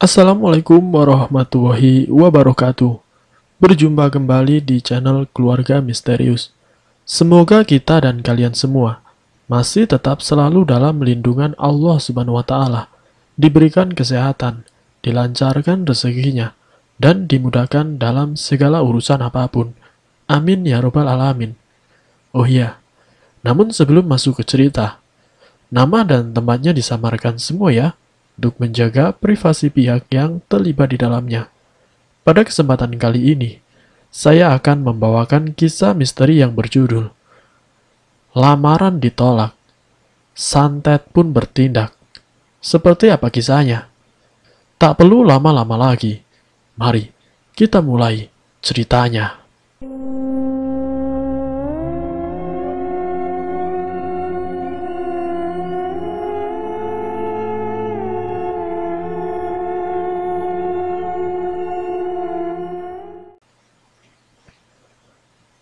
Assalamualaikum warahmatullahi wabarakatuh. Berjumpa kembali di channel Keluarga Misterius. Semoga kita dan kalian semua masih tetap selalu dalam lindungan Allah Subhanahu wa taala, diberikan kesehatan, dilancarkan rezekinya, dan dimudahkan dalam segala urusan apapun. Amin ya robbal alamin. Oh iya. Namun sebelum masuk ke cerita, nama dan tempatnya disamarkan semua ya untuk menjaga privasi pihak yang terlibat di dalamnya. Pada kesempatan kali ini, saya akan membawakan kisah misteri yang berjudul Lamaran Ditolak. Santet pun bertindak. Seperti apa kisahnya? Tak perlu lama-lama lagi. Mari, kita mulai ceritanya.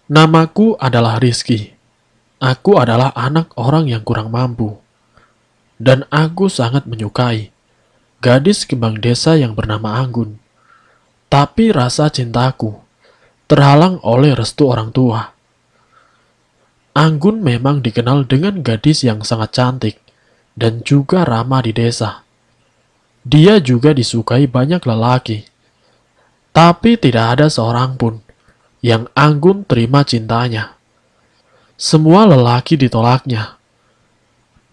Namaku adalah Rizky. Aku adalah anak orang yang kurang mampu. Dan aku sangat menyukai gadis kembang desa yang bernama Anggun. Tapi rasa cintaku terhalang oleh restu orang tua. Anggun memang dikenal dengan gadis yang sangat cantik dan juga ramah di desa. Dia juga disukai banyak lelaki. Tapi tidak ada seorang pun yang anggun terima cintanya. Semua lelaki ditolaknya.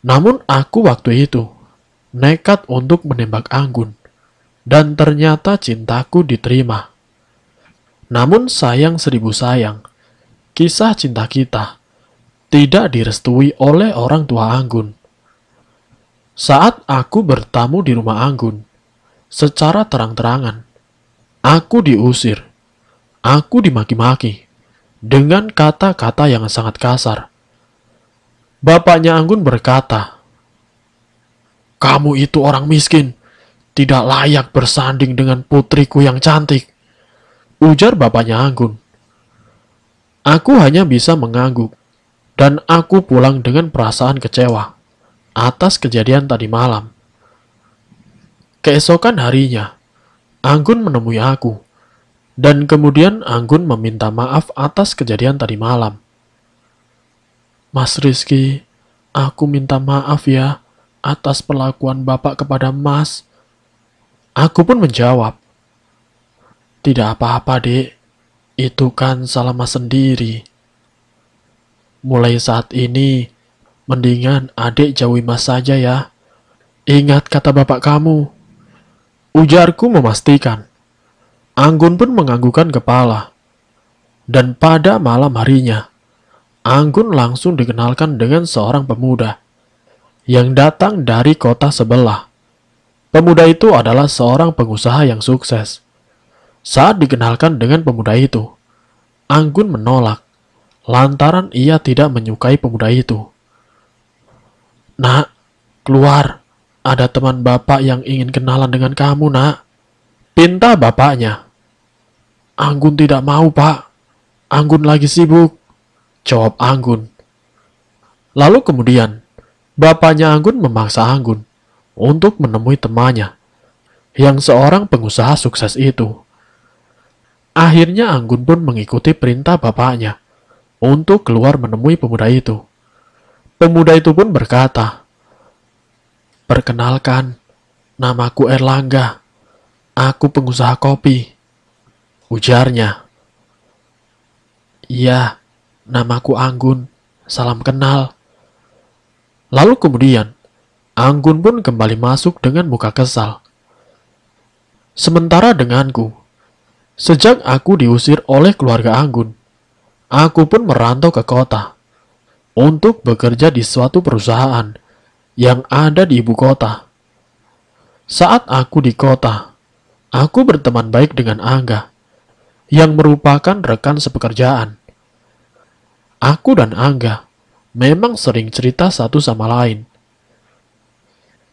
Namun aku waktu itu nekat untuk menembak Anggun dan ternyata cintaku diterima. Namun sayang seribu sayang, kisah cinta kita tidak direstui oleh orang tua Anggun. Saat aku bertamu di rumah Anggun, secara terang-terangan, aku diusir Aku dimaki-maki dengan kata-kata yang sangat kasar. Bapaknya Anggun berkata, "Kamu itu orang miskin, tidak layak bersanding dengan putriku yang cantik," ujar bapaknya Anggun. Aku hanya bisa mengangguk, dan aku pulang dengan perasaan kecewa atas kejadian tadi malam. Keesokan harinya, Anggun menemui aku. Dan kemudian Anggun meminta maaf atas kejadian tadi malam. Mas Rizky, aku minta maaf ya atas perlakuan Bapak kepada Mas. Aku pun menjawab. Tidak apa-apa, dek. Itu kan salah Mas sendiri. Mulai saat ini, mendingan adik jauhi Mas saja ya. Ingat kata bapak kamu. Ujarku memastikan. Anggun pun menganggukkan kepala. Dan pada malam harinya, Anggun langsung dikenalkan dengan seorang pemuda yang datang dari kota sebelah. Pemuda itu adalah seorang pengusaha yang sukses. Saat dikenalkan dengan pemuda itu, Anggun menolak lantaran ia tidak menyukai pemuda itu. Nak, keluar. Ada teman bapak yang ingin kenalan dengan kamu, nak. Pinta bapaknya. Anggun tidak mau, Pak. Anggun lagi sibuk. Jawab Anggun. Lalu kemudian, bapaknya Anggun memaksa Anggun untuk menemui temannya, yang seorang pengusaha sukses itu. Akhirnya Anggun pun mengikuti perintah bapaknya untuk keluar menemui pemuda itu. Pemuda itu pun berkata, Perkenalkan, namaku Erlangga. Aku pengusaha kopi. Ujarnya. Ya, namaku Anggun. Salam kenal. Lalu kemudian, Anggun pun kembali masuk dengan muka kesal. Sementara denganku, sejak aku diusir oleh keluarga Anggun, aku pun merantau ke kota untuk bekerja di suatu perusahaan yang ada di ibu kota. Saat aku di kota, aku berteman baik dengan Angga yang merupakan rekan sepekerjaan. Aku dan Angga memang sering cerita satu sama lain.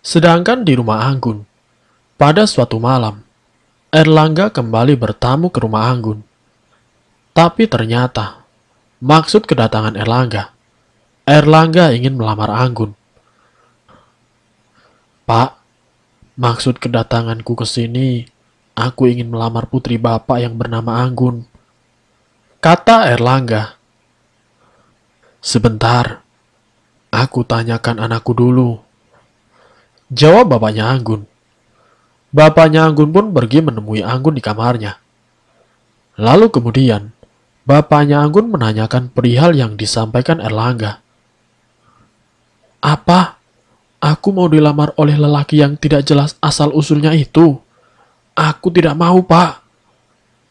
Sedangkan di rumah Anggun, pada suatu malam, Erlangga kembali bertamu ke rumah Anggun. Tapi ternyata, maksud kedatangan Erlangga, Erlangga ingin melamar Anggun. Pak, maksud kedatanganku ke sini Aku ingin melamar putri bapak yang bernama Anggun. Kata Erlangga. Sebentar, aku tanyakan anakku dulu. Jawab bapaknya Anggun. Bapaknya Anggun pun pergi menemui Anggun di kamarnya. Lalu kemudian, bapaknya Anggun menanyakan perihal yang disampaikan Erlangga. Apa? Aku mau dilamar oleh lelaki yang tidak jelas asal-usulnya itu? Aku tidak mau, Pak.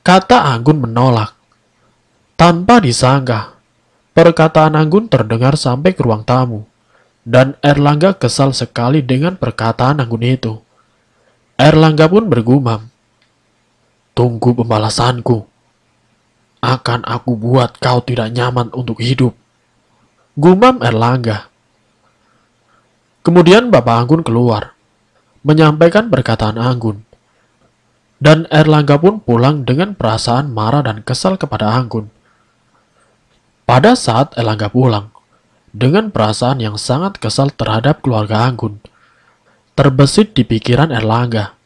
Kata Anggun menolak. Tanpa disangka, perkataan Anggun terdengar sampai ke ruang tamu. Dan Erlangga kesal sekali dengan perkataan Anggun itu. Erlangga pun bergumam. Tunggu pembalasanku. Akan aku buat kau tidak nyaman untuk hidup. Gumam Erlangga. Kemudian Bapak Anggun keluar, menyampaikan perkataan Anggun. Dan Erlangga pun pulang dengan perasaan marah dan kesal kepada Anggun. Pada saat Erlangga pulang, dengan perasaan yang sangat kesal terhadap keluarga Anggun, terbesit di pikiran Erlangga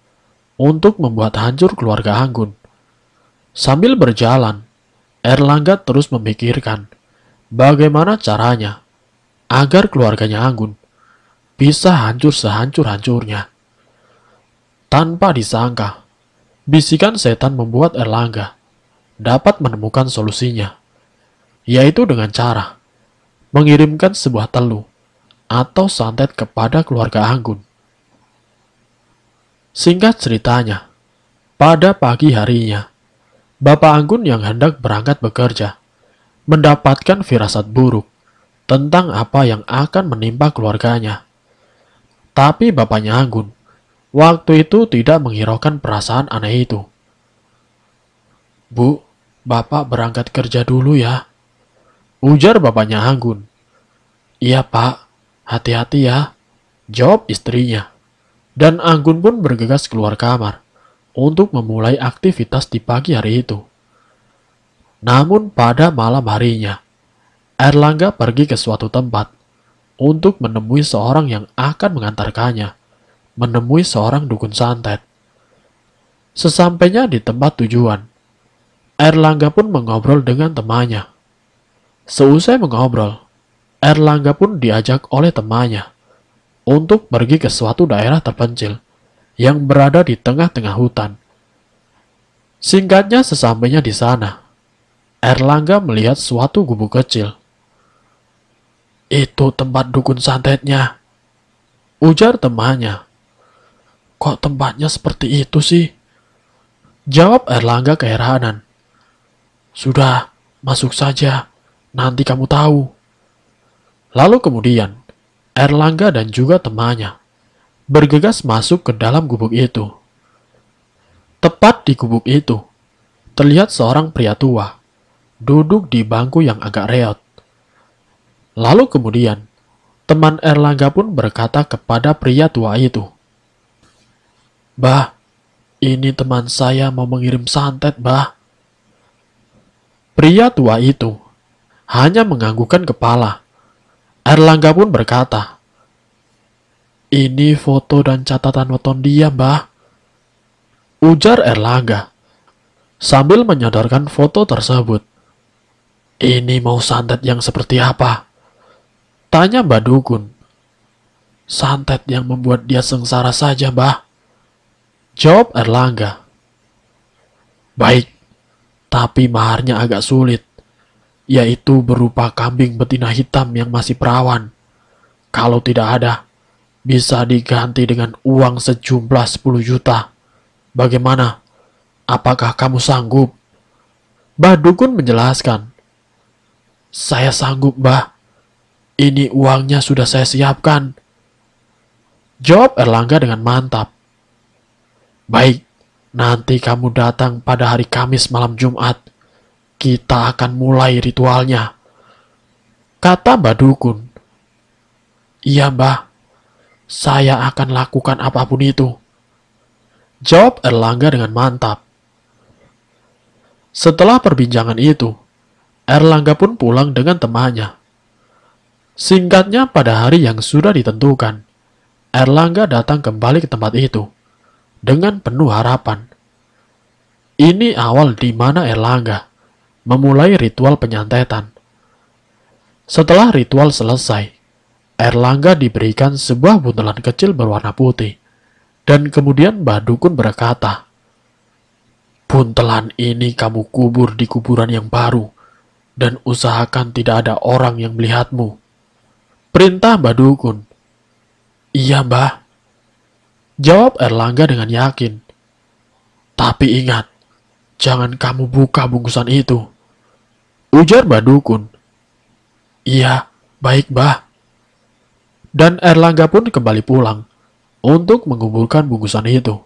untuk membuat hancur keluarga Anggun. Sambil berjalan, Erlangga terus memikirkan bagaimana caranya agar keluarganya Anggun bisa hancur sehancur-hancurnya. Tanpa disangka, Bisikan setan membuat Erlangga dapat menemukan solusinya, yaitu dengan cara mengirimkan sebuah telu atau santet kepada keluarga Anggun. Singkat ceritanya, pada pagi harinya, Bapak Anggun yang hendak berangkat bekerja mendapatkan firasat buruk tentang apa yang akan menimpa keluarganya. Tapi bapaknya Anggun waktu itu tidak menghiraukan perasaan aneh itu. Bu, bapak berangkat kerja dulu ya. Ujar bapaknya Anggun. Iya pak, hati-hati ya. Jawab istrinya. Dan Anggun pun bergegas keluar kamar untuk memulai aktivitas di pagi hari itu. Namun pada malam harinya, Erlangga pergi ke suatu tempat untuk menemui seorang yang akan mengantarkannya menemui seorang dukun santet. Sesampainya di tempat tujuan, Erlangga pun mengobrol dengan temannya. Seusai mengobrol, Erlangga pun diajak oleh temannya untuk pergi ke suatu daerah terpencil yang berada di tengah-tengah hutan. Singkatnya sesampainya di sana, Erlangga melihat suatu gubuk kecil. Itu tempat dukun santetnya, ujar temannya Kok tempatnya seperti itu sih? Jawab Erlangga keheranan. Sudah, masuk saja. Nanti kamu tahu. Lalu kemudian, Erlangga dan juga temannya bergegas masuk ke dalam gubuk itu. Tepat di gubuk itu, terlihat seorang pria tua duduk di bangku yang agak reot. Lalu kemudian, teman Erlangga pun berkata kepada pria tua itu, Bah, ini teman saya mau mengirim santet, bah. Pria tua itu hanya menganggukkan kepala. Erlangga pun berkata, Ini foto dan catatan weton dia, bah. Ujar Erlangga sambil menyodorkan foto tersebut. Ini mau santet yang seperti apa? Tanya Mbak Dukun. Santet yang membuat dia sengsara saja, bah. Jawab Erlangga. Baik, tapi maharnya agak sulit, yaitu berupa kambing betina hitam yang masih perawan. Kalau tidak ada, bisa diganti dengan uang sejumlah 10 juta. Bagaimana? Apakah kamu sanggup? Mbah Dukun menjelaskan. Saya sanggup, Mbah. Ini uangnya sudah saya siapkan. Jawab Erlangga dengan mantap. Baik, nanti kamu datang pada hari Kamis malam Jumat. Kita akan mulai ritualnya. Kata Mbak Dukun. Iya mbah, saya akan lakukan apapun itu. Jawab Erlangga dengan mantap. Setelah perbincangan itu, Erlangga pun pulang dengan temannya. Singkatnya pada hari yang sudah ditentukan, Erlangga datang kembali ke tempat itu dengan penuh harapan. Ini awal di mana Erlangga memulai ritual penyantetan. Setelah ritual selesai, Erlangga diberikan sebuah buntelan kecil berwarna putih. Dan kemudian Mbah Dukun berkata, Buntelan ini kamu kubur di kuburan yang baru, dan usahakan tidak ada orang yang melihatmu. Perintah Mbah Dukun. Iya, Mbah. Jawab Erlangga dengan yakin. Tapi ingat, jangan kamu buka bungkusan itu. Ujar Badukun. Iya, baik bah. Dan Erlangga pun kembali pulang untuk mengumpulkan bungkusan itu.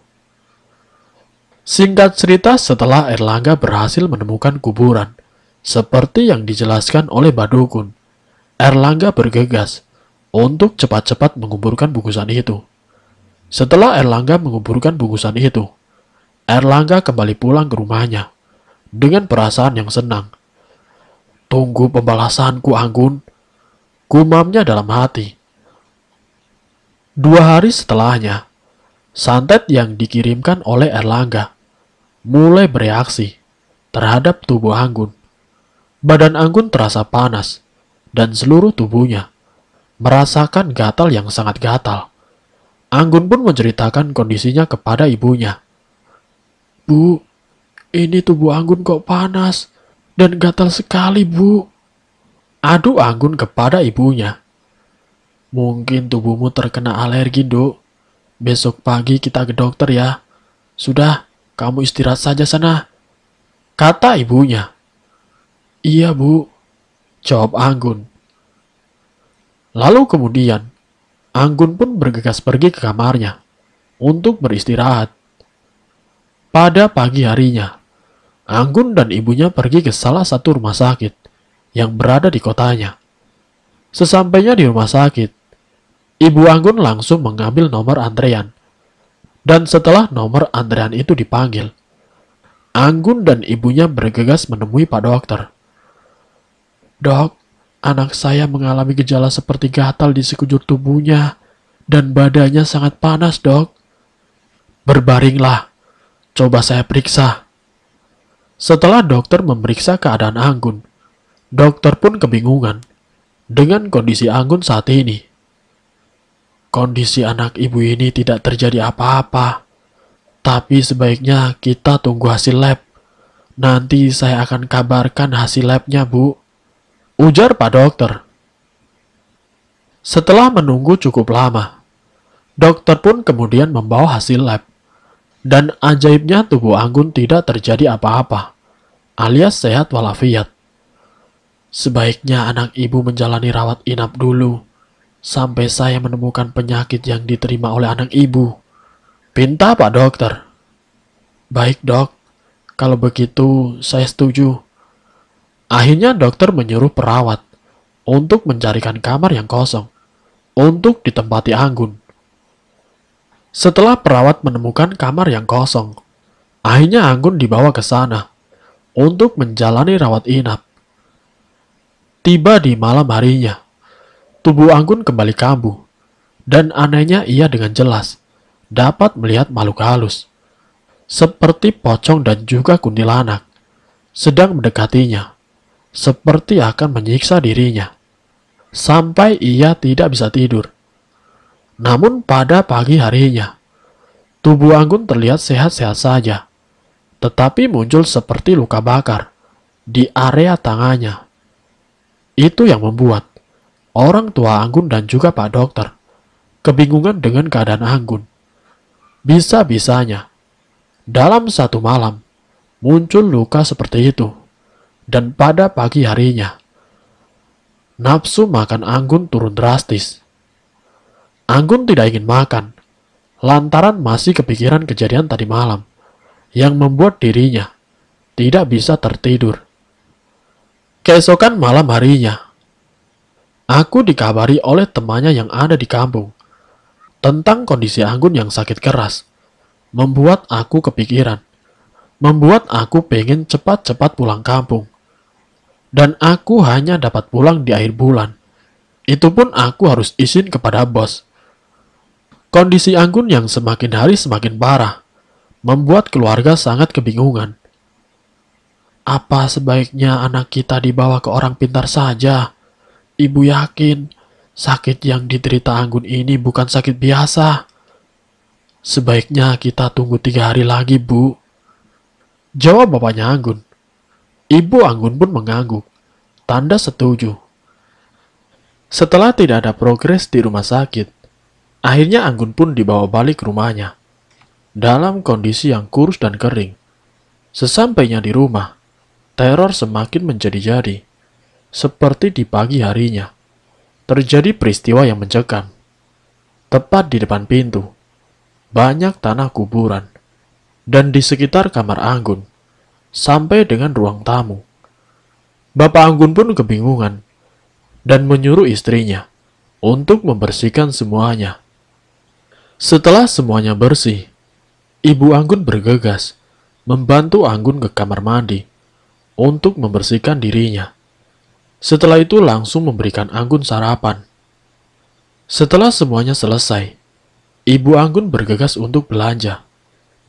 Singkat cerita setelah Erlangga berhasil menemukan kuburan, seperti yang dijelaskan oleh Badukun, Erlangga bergegas untuk cepat-cepat menguburkan bungkusan itu. Setelah Erlangga menguburkan bungkusan itu, Erlangga kembali pulang ke rumahnya dengan perasaan yang senang. Tunggu pembalasanku, Anggun. Gumamnya dalam hati. Dua hari setelahnya, santet yang dikirimkan oleh Erlangga mulai bereaksi terhadap tubuh Anggun. Badan Anggun terasa panas dan seluruh tubuhnya merasakan gatal yang sangat gatal. Anggun pun menceritakan kondisinya kepada ibunya. Bu, ini tubuh Anggun kok panas dan gatal sekali, Bu. Aduh, Anggun kepada ibunya. Mungkin tubuhmu terkena alergi, do. Besok pagi kita ke dokter ya. Sudah, kamu istirahat saja sana. Kata ibunya. Iya, Bu. Jawab Anggun. Lalu kemudian, Anggun pun bergegas pergi ke kamarnya untuk beristirahat. Pada pagi harinya, Anggun dan ibunya pergi ke salah satu rumah sakit yang berada di kotanya. Sesampainya di rumah sakit, ibu Anggun langsung mengambil nomor antrean. Dan setelah nomor antrean itu dipanggil, Anggun dan ibunya bergegas menemui Pak Dokter. Dok, Anak saya mengalami gejala seperti gatal di sekujur tubuhnya dan badannya sangat panas, dok. Berbaringlah. Coba saya periksa. Setelah dokter memeriksa keadaan Anggun, dokter pun kebingungan dengan kondisi Anggun saat ini. Kondisi anak ibu ini tidak terjadi apa-apa. Tapi sebaiknya kita tunggu hasil lab. Nanti saya akan kabarkan hasil labnya, Bu ujar Pak Dokter. Setelah menunggu cukup lama, dokter pun kemudian membawa hasil lab. Dan ajaibnya tubuh Anggun tidak terjadi apa-apa, alias sehat walafiat. Sebaiknya anak ibu menjalani rawat inap dulu, sampai saya menemukan penyakit yang diterima oleh anak ibu. Pinta Pak Dokter. Baik dok, kalau begitu saya setuju. Akhirnya dokter menyuruh perawat untuk mencarikan kamar yang kosong untuk ditempati Anggun. Setelah perawat menemukan kamar yang kosong, akhirnya Anggun dibawa ke sana untuk menjalani rawat inap. Tiba di malam harinya, tubuh Anggun kembali kambuh dan anehnya ia dengan jelas dapat melihat makhluk halus seperti pocong dan juga kuntilanak sedang mendekatinya seperti akan menyiksa dirinya, sampai ia tidak bisa tidur. Namun pada pagi harinya, tubuh Anggun terlihat sehat-sehat saja, tetapi muncul seperti luka bakar di area tangannya. Itu yang membuat orang tua Anggun dan juga Pak Dokter kebingungan dengan keadaan Anggun. Bisa-bisanya, dalam satu malam, muncul luka seperti itu dan pada pagi harinya. Nafsu makan Anggun turun drastis. Anggun tidak ingin makan, lantaran masih kepikiran kejadian tadi malam, yang membuat dirinya tidak bisa tertidur. Keesokan malam harinya, aku dikabari oleh temannya yang ada di kampung tentang kondisi Anggun yang sakit keras, membuat aku kepikiran, membuat aku pengen cepat-cepat pulang kampung dan aku hanya dapat pulang di akhir bulan. Itu pun aku harus izin kepada bos. Kondisi Anggun yang semakin hari semakin parah, membuat keluarga sangat kebingungan. Apa sebaiknya anak kita dibawa ke orang pintar saja? Ibu yakin sakit yang diderita Anggun ini bukan sakit biasa. Sebaiknya kita tunggu tiga hari lagi, Bu. Jawab bapaknya Anggun. Ibu Anggun pun mengangguk, tanda setuju. Setelah tidak ada progres di rumah sakit, akhirnya Anggun pun dibawa balik ke rumahnya. Dalam kondisi yang kurus dan kering, sesampainya di rumah, teror semakin menjadi-jadi. Seperti di pagi harinya, terjadi peristiwa yang mencekam. Tepat di depan pintu, banyak tanah kuburan, dan di sekitar kamar Anggun, sampai dengan ruang tamu. Bapak Anggun pun kebingungan dan menyuruh istrinya untuk membersihkan semuanya. Setelah semuanya bersih, Ibu Anggun bergegas membantu Anggun ke kamar mandi untuk membersihkan dirinya. Setelah itu langsung memberikan Anggun sarapan. Setelah semuanya selesai, Ibu Anggun bergegas untuk belanja.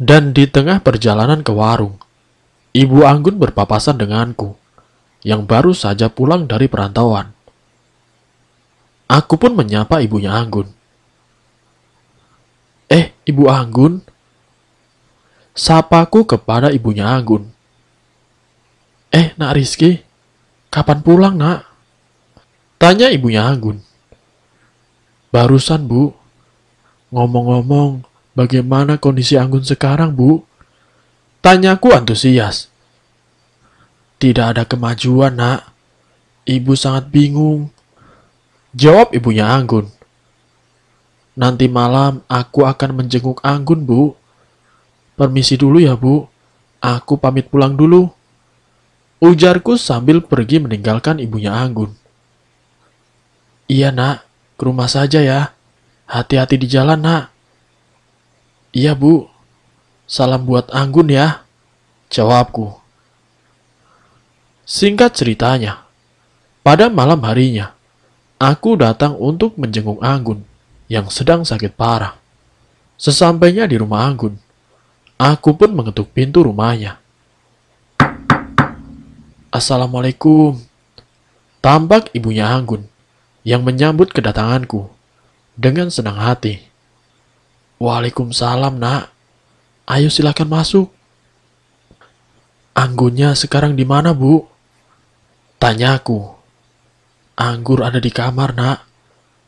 Dan di tengah perjalanan ke warung, Ibu Anggun berpapasan denganku, yang baru saja pulang dari perantauan. Aku pun menyapa ibunya Anggun. Eh, Ibu Anggun? Sapaku kepada ibunya Anggun. Eh, Nak Rizky, kapan pulang, Nak? Tanya ibunya Anggun. Barusan, Bu. Ngomong-ngomong, bagaimana kondisi Anggun sekarang, Bu? Tanyaku antusias. Tidak ada kemajuan, nak. Ibu sangat bingung. Jawab ibunya Anggun. Nanti malam aku akan menjenguk Anggun, Bu. Permisi dulu ya, Bu. Aku pamit pulang dulu. Ujarku sambil pergi meninggalkan ibunya Anggun. Iya, nak. Ke rumah saja ya. Hati-hati di jalan, nak. Iya, Bu. Salam buat Anggun ya, jawabku. Singkat ceritanya, pada malam harinya, aku datang untuk menjenguk Anggun yang sedang sakit parah. Sesampainya di rumah Anggun, aku pun mengetuk pintu rumahnya. Assalamualaikum. Tampak ibunya Anggun yang menyambut kedatanganku dengan senang hati. Waalaikumsalam nak, Ayo silakan masuk. Anggurnya sekarang di mana, Bu? Tanya aku. Anggur ada di kamar, nak.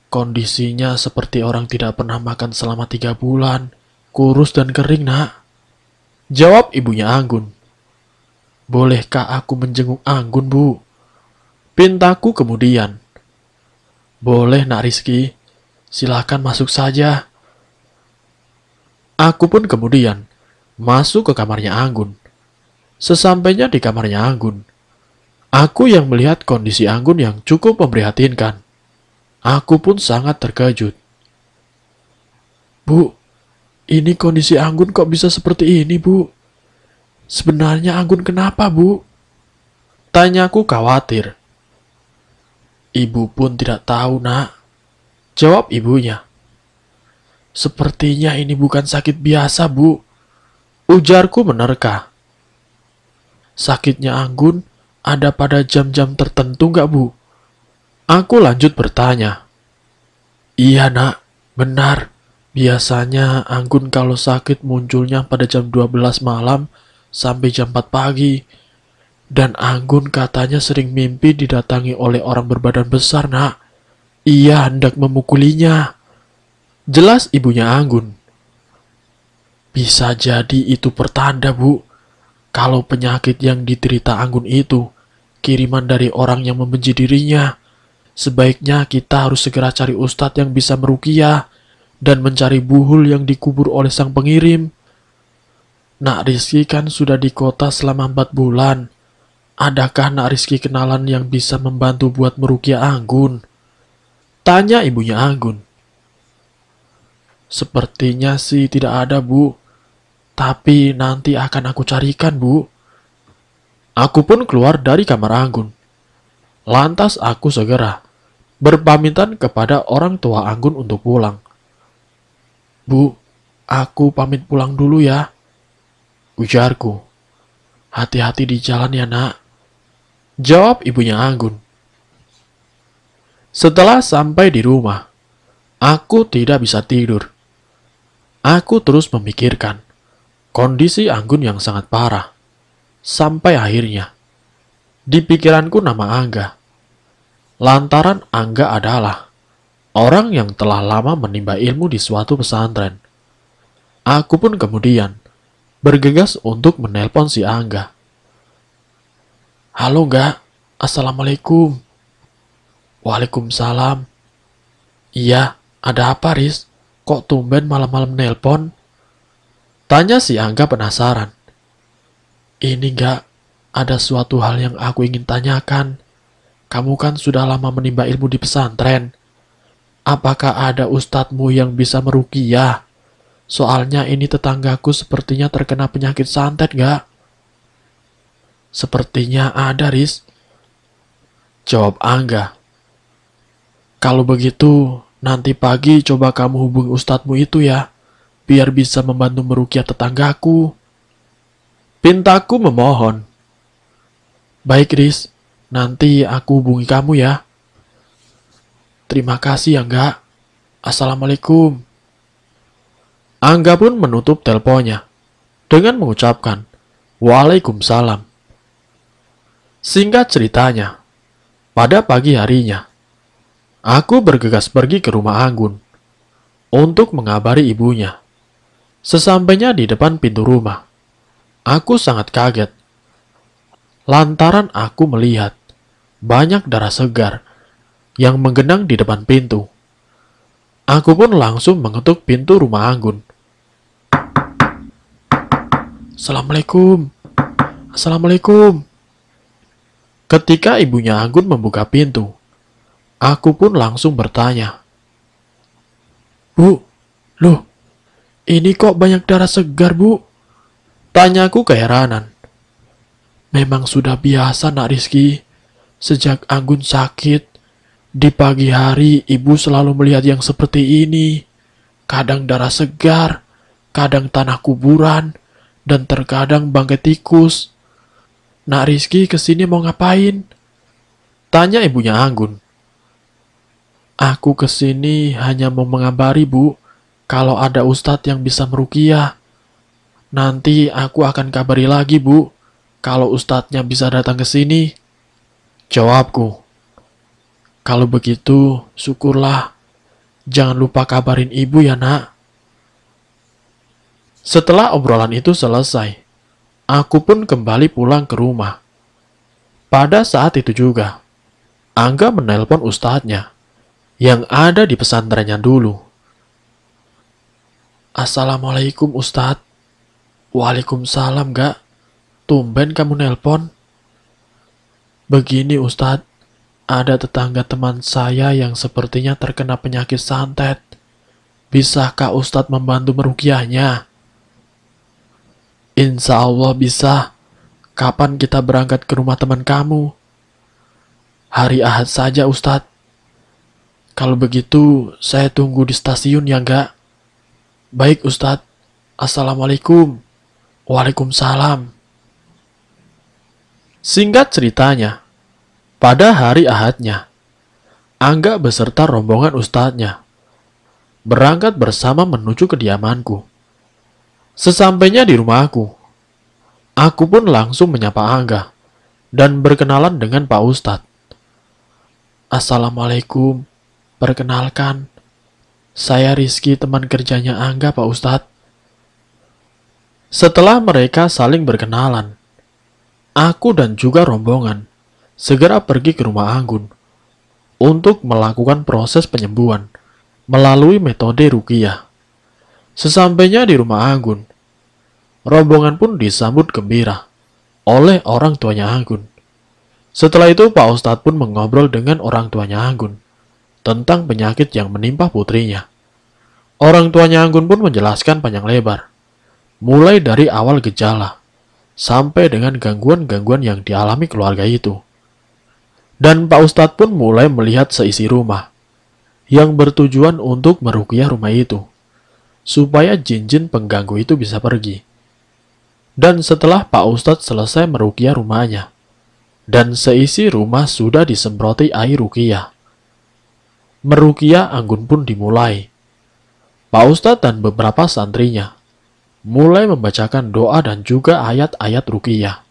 Kondisinya seperti orang tidak pernah makan selama tiga bulan. Kurus dan kering, nak. Jawab ibunya Anggun. Bolehkah aku menjenguk Anggun, Bu? Pintaku kemudian. Boleh, Nak Rizky. Silahkan masuk saja. Aku pun kemudian masuk ke kamarnya Anggun. Sesampainya di kamarnya Anggun, aku yang melihat kondisi Anggun yang cukup memprihatinkan. Aku pun sangat terkejut. Bu, ini kondisi Anggun kok bisa seperti ini, Bu? Sebenarnya Anggun kenapa, Bu? Tanyaku khawatir. Ibu pun tidak tahu, nak. Jawab ibunya. Sepertinya ini bukan sakit biasa, Bu. Ujarku menerka. Sakitnya Anggun ada pada jam-jam tertentu nggak, Bu? Aku lanjut bertanya. Iya, nak. Benar. Biasanya Anggun kalau sakit munculnya pada jam 12 malam sampai jam 4 pagi. Dan Anggun katanya sering mimpi didatangi oleh orang berbadan besar, nak. Ia hendak memukulinya. Jelas ibunya Anggun. Bisa jadi itu pertanda, Bu, kalau penyakit yang diterita Anggun itu kiriman dari orang yang membenci dirinya. Sebaiknya kita harus segera cari ustadz yang bisa merukiah dan mencari buhul yang dikubur oleh sang pengirim. Nak Rizky kan sudah di kota selama empat bulan. Adakah Nak Rizky kenalan yang bisa membantu buat merukiah Anggun? Tanya ibunya Anggun. Sepertinya sih tidak ada, Bu. Tapi nanti akan aku carikan, Bu. Aku pun keluar dari kamar Anggun. Lantas aku segera berpamitan kepada orang tua Anggun untuk pulang. Bu, aku pamit pulang dulu ya. Ujarku. Hati-hati di jalan ya, nak. Jawab ibunya Anggun. Setelah sampai di rumah, aku tidak bisa tidur. Aku terus memikirkan kondisi Anggun yang sangat parah. Sampai akhirnya, di pikiranku nama Angga. Lantaran Angga adalah orang yang telah lama menimba ilmu di suatu pesantren. Aku pun kemudian bergegas untuk menelpon si Angga. Halo Enggak. Assalamualaikum. Waalaikumsalam. Iya, ada apa Riz? Kok tumben malam-malam nelpon? Tanya si Angga penasaran. Ini gak ada suatu hal yang aku ingin tanyakan. Kamu kan sudah lama menimba ilmu di pesantren. Apakah ada ustadzmu yang bisa merukiah? Ya? Soalnya ini tetanggaku sepertinya terkena penyakit santet gak? Sepertinya ada, Riz. Jawab Angga. Kalau begitu, Nanti pagi coba kamu hubungi ustadzmu itu ya, biar bisa membantu merukiah tetanggaku. Pintaku memohon. Baik, Riz. Nanti aku hubungi kamu ya. Terima kasih ya, enggak. Assalamualaikum. Angga pun menutup teleponnya dengan mengucapkan, Waalaikumsalam. Singkat ceritanya, pada pagi harinya, Aku bergegas pergi ke rumah Anggun untuk mengabari ibunya. Sesampainya di depan pintu rumah, aku sangat kaget. Lantaran aku melihat banyak darah segar yang menggenang di depan pintu. Aku pun langsung mengetuk pintu rumah Anggun. Assalamualaikum. Assalamualaikum. Ketika ibunya Anggun membuka pintu, Aku pun langsung bertanya. Bu, loh, ini kok banyak darah segar, Bu? Tanyaku keheranan. Memang sudah biasa, Nak Rizky. Sejak Anggun sakit, di pagi hari ibu selalu melihat yang seperti ini. Kadang darah segar, kadang tanah kuburan, dan terkadang bangkai tikus. Nak Rizky kesini mau ngapain? Tanya ibunya Anggun. Aku kesini hanya mau mengabari, Bu, kalau ada ustadz yang bisa merukiah. Nanti aku akan kabari lagi, Bu, kalau ustadznya bisa datang ke sini. Jawabku. Kalau begitu, syukurlah. Jangan lupa kabarin ibu ya, nak. Setelah obrolan itu selesai, aku pun kembali pulang ke rumah. Pada saat itu juga, Angga menelpon ustadznya yang ada di pesantrennya dulu. Assalamualaikum Ustadz. Waalaikumsalam gak? Tumben kamu nelpon? Begini Ustadz, ada tetangga teman saya yang sepertinya terkena penyakit santet. Bisakah Ustadz membantu merukiahnya? Insya Allah bisa. Kapan kita berangkat ke rumah teman kamu? Hari Ahad saja Ustadz. Kalau begitu, saya tunggu di stasiun ya enggak? Baik Ustadz. Assalamualaikum. Waalaikumsalam. Singkat ceritanya, pada hari ahadnya, Angga beserta rombongan ustadznya berangkat bersama menuju kediamanku. Sesampainya di rumahku, aku pun langsung menyapa Angga dan berkenalan dengan Pak Ustadz. Assalamualaikum, Perkenalkan, saya Rizky teman kerjanya Angga Pak Ustadz. Setelah mereka saling berkenalan, aku dan juga rombongan segera pergi ke rumah Anggun untuk melakukan proses penyembuhan melalui metode rukiah. Sesampainya di rumah Anggun, rombongan pun disambut gembira oleh orang tuanya Anggun. Setelah itu Pak Ustadz pun mengobrol dengan orang tuanya Anggun tentang penyakit yang menimpa putrinya. Orang tuanya Anggun pun menjelaskan panjang lebar, mulai dari awal gejala, sampai dengan gangguan-gangguan yang dialami keluarga itu. Dan Pak Ustadz pun mulai melihat seisi rumah, yang bertujuan untuk merukiah rumah itu, supaya jin-jin pengganggu itu bisa pergi. Dan setelah Pak Ustadz selesai merukiah rumahnya, dan seisi rumah sudah disemproti air rukiah merukia Anggun pun dimulai. Pak Ustadz dan beberapa santrinya mulai membacakan doa dan juga ayat-ayat rukia.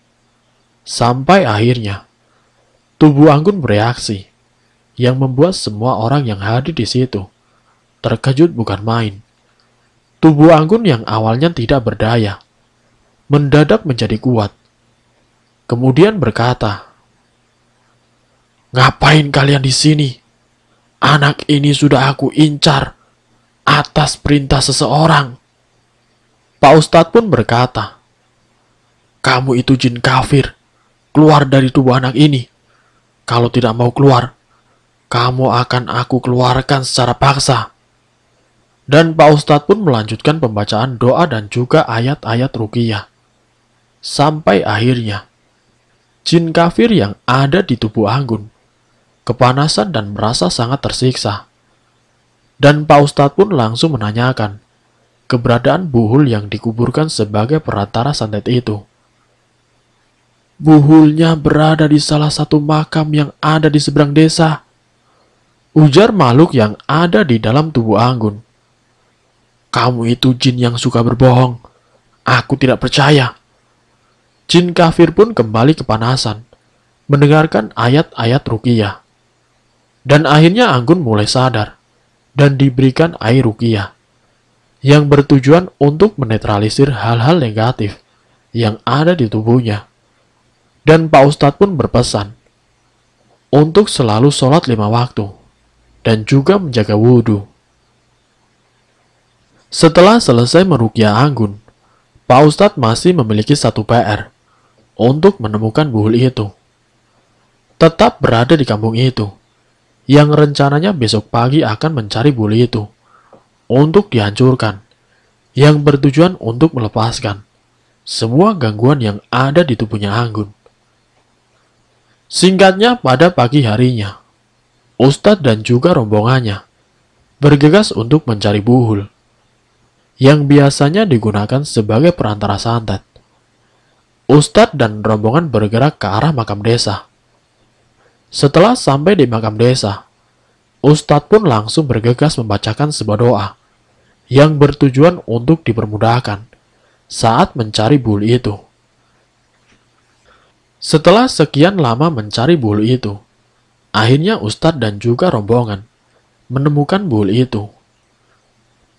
Sampai akhirnya, tubuh Anggun bereaksi, yang membuat semua orang yang hadir di situ terkejut bukan main. Tubuh Anggun yang awalnya tidak berdaya, mendadak menjadi kuat. Kemudian berkata, Ngapain kalian di sini? Anak ini sudah aku incar atas perintah seseorang. Pak Ustadz pun berkata, Kamu itu jin kafir, keluar dari tubuh anak ini. Kalau tidak mau keluar, kamu akan aku keluarkan secara paksa. Dan Pak Ustadz pun melanjutkan pembacaan doa dan juga ayat-ayat rukiah. Sampai akhirnya, jin kafir yang ada di tubuh Anggun kepanasan dan merasa sangat tersiksa. Dan Pak Ustadz pun langsung menanyakan keberadaan buhul yang dikuburkan sebagai perantara santet itu. Buhulnya berada di salah satu makam yang ada di seberang desa. Ujar makhluk yang ada di dalam tubuh Anggun. Kamu itu jin yang suka berbohong. Aku tidak percaya. Jin kafir pun kembali kepanasan, mendengarkan ayat-ayat Rukiah. Dan akhirnya Anggun mulai sadar dan diberikan air rukiah yang bertujuan untuk menetralisir hal-hal negatif yang ada di tubuhnya. Dan Pak Ustadz pun berpesan untuk selalu sholat lima waktu dan juga menjaga wudhu. Setelah selesai merukyah Anggun, Pak Ustadz masih memiliki satu PR untuk menemukan buhul itu. Tetap berada di kampung itu yang rencananya besok pagi akan mencari bule itu untuk dihancurkan, yang bertujuan untuk melepaskan semua gangguan yang ada di tubuhnya Anggun. Singkatnya pada pagi harinya, Ustadz dan juga rombongannya bergegas untuk mencari buhul yang biasanya digunakan sebagai perantara santet. Ustadz dan rombongan bergerak ke arah makam desa setelah sampai di makam desa, Ustadz pun langsung bergegas membacakan sebuah doa yang bertujuan untuk dipermudahkan saat mencari bulu itu. Setelah sekian lama mencari bulu itu, akhirnya Ustadz dan juga rombongan menemukan bulu itu.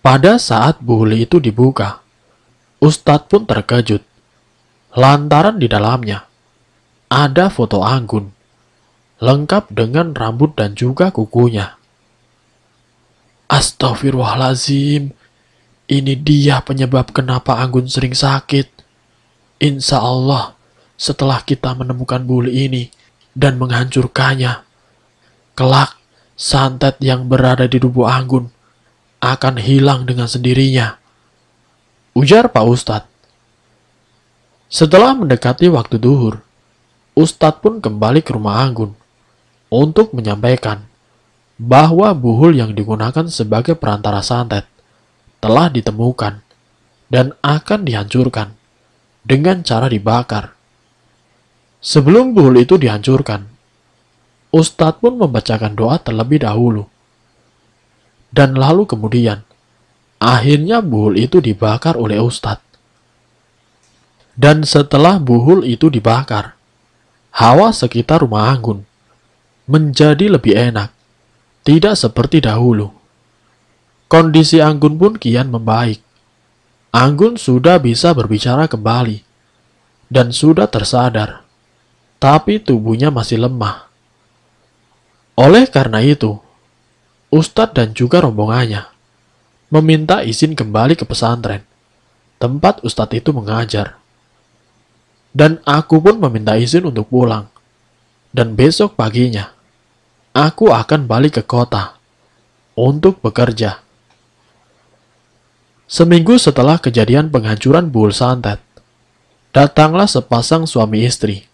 Pada saat bulu itu dibuka, Ustadz pun terkejut lantaran di dalamnya ada foto Anggun lengkap dengan rambut dan juga kukunya. Astaghfirullahalazim, ini dia penyebab kenapa Anggun sering sakit. Insya Allah, setelah kita menemukan buli ini dan menghancurkannya, kelak santet yang berada di tubuh Anggun akan hilang dengan sendirinya. Ujar Pak Ustadz. Setelah mendekati waktu duhur, Ustadz pun kembali ke rumah Anggun untuk menyampaikan bahwa buhul yang digunakan sebagai perantara santet telah ditemukan dan akan dihancurkan dengan cara dibakar. Sebelum buhul itu dihancurkan, Ustadz pun membacakan doa terlebih dahulu. Dan lalu kemudian, akhirnya buhul itu dibakar oleh Ustadz. Dan setelah buhul itu dibakar, hawa sekitar rumah Anggun menjadi lebih enak, tidak seperti dahulu. Kondisi Anggun pun kian membaik. Anggun sudah bisa berbicara kembali dan sudah tersadar, tapi tubuhnya masih lemah. Oleh karena itu, Ustadz dan juga rombongannya meminta izin kembali ke pesantren, tempat Ustadz itu mengajar. Dan aku pun meminta izin untuk pulang. Dan besok paginya, aku akan balik ke kota untuk bekerja. Seminggu setelah kejadian penghancuran Bul Santet, datanglah sepasang suami istri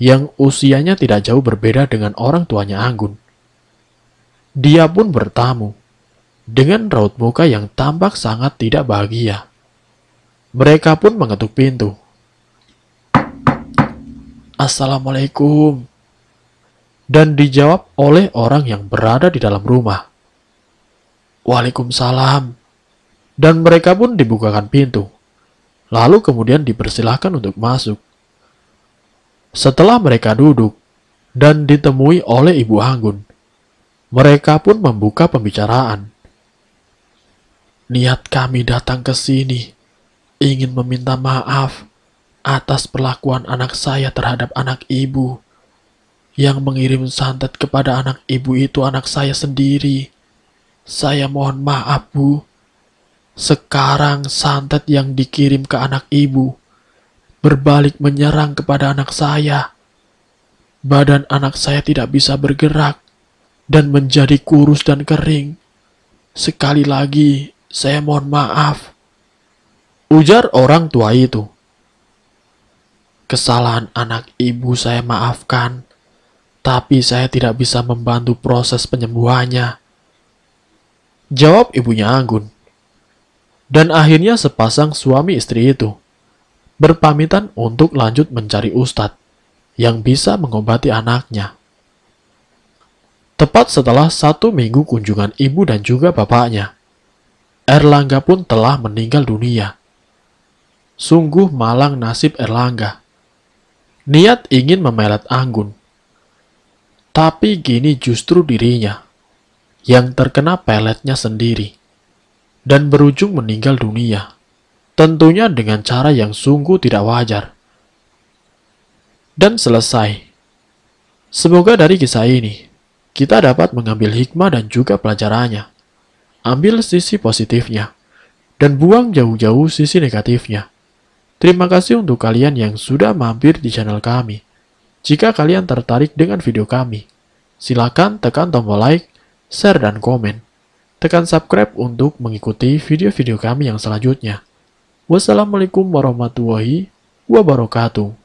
yang usianya tidak jauh berbeda dengan orang tuanya Anggun. Dia pun bertamu dengan raut muka yang tampak sangat tidak bahagia. Mereka pun mengetuk pintu. Assalamualaikum, dan dijawab oleh orang yang berada di dalam rumah. Waalaikumsalam. Dan mereka pun dibukakan pintu. Lalu kemudian dipersilahkan untuk masuk. Setelah mereka duduk dan ditemui oleh Ibu Hanggun, mereka pun membuka pembicaraan. Niat kami datang ke sini ingin meminta maaf atas perlakuan anak saya terhadap anak ibu yang mengirim santet kepada anak ibu itu anak saya sendiri. Saya mohon maaf, Bu. Sekarang santet yang dikirim ke anak ibu berbalik menyerang kepada anak saya. Badan anak saya tidak bisa bergerak dan menjadi kurus dan kering. Sekali lagi, saya mohon maaf. Ujar orang tua itu. Kesalahan anak ibu saya maafkan tapi saya tidak bisa membantu proses penyembuhannya. Jawab ibunya Anggun. Dan akhirnya sepasang suami istri itu berpamitan untuk lanjut mencari ustadz yang bisa mengobati anaknya. Tepat setelah satu minggu kunjungan ibu dan juga bapaknya, Erlangga pun telah meninggal dunia. Sungguh malang nasib Erlangga. Niat ingin memelet Anggun, tapi gini justru dirinya yang terkena peletnya sendiri dan berujung meninggal dunia. Tentunya dengan cara yang sungguh tidak wajar. Dan selesai. Semoga dari kisah ini, kita dapat mengambil hikmah dan juga pelajarannya. Ambil sisi positifnya, dan buang jauh-jauh sisi negatifnya. Terima kasih untuk kalian yang sudah mampir di channel kami. Jika kalian tertarik dengan video kami, silakan tekan tombol like, share, dan komen. Tekan subscribe untuk mengikuti video-video kami yang selanjutnya. Wassalamualaikum warahmatullahi wabarakatuh.